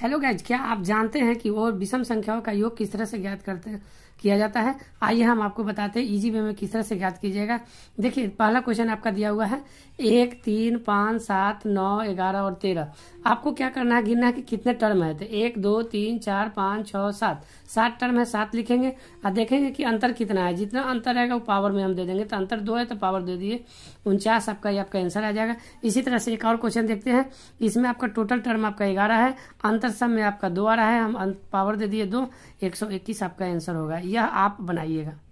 hello guys क्या आप जानते हैं कि और विषम संख्याओं का योग किस तरह से ज्ञात करते किया जाता है आइए हम आपको बताते हैं इजी वे में किस तरह से ज्ञात कीजिएगा देखिए पहला क्वेश्चन आपका दिया हुआ है एक तीन पाँच सात नौ ग्यारह और तेरह आपको क्या करना है गिनना है कि कितने टर्म है तो एक दो तीन चार पाँच छः सात सात टर्म है सात लिखेंगे और देखेंगे कि अंतर कितना है जितना अंतर रहेगा वो पावर में हम दे देंगे तो अंतर दो है तो पावर दे दिए उनचास आपका ये आपका आंसर आ जाएगा इसी तरह से एक और क्वेश्चन देखते हैं इसमें आपका टोटल टर्म आपका ग्यारह है अंतर उत्तर सब में आपका दो आ रहा है हम पावर दे दिए दो एक सौ इक्कीस आपका आंसर होगा यह आप बनाइएगा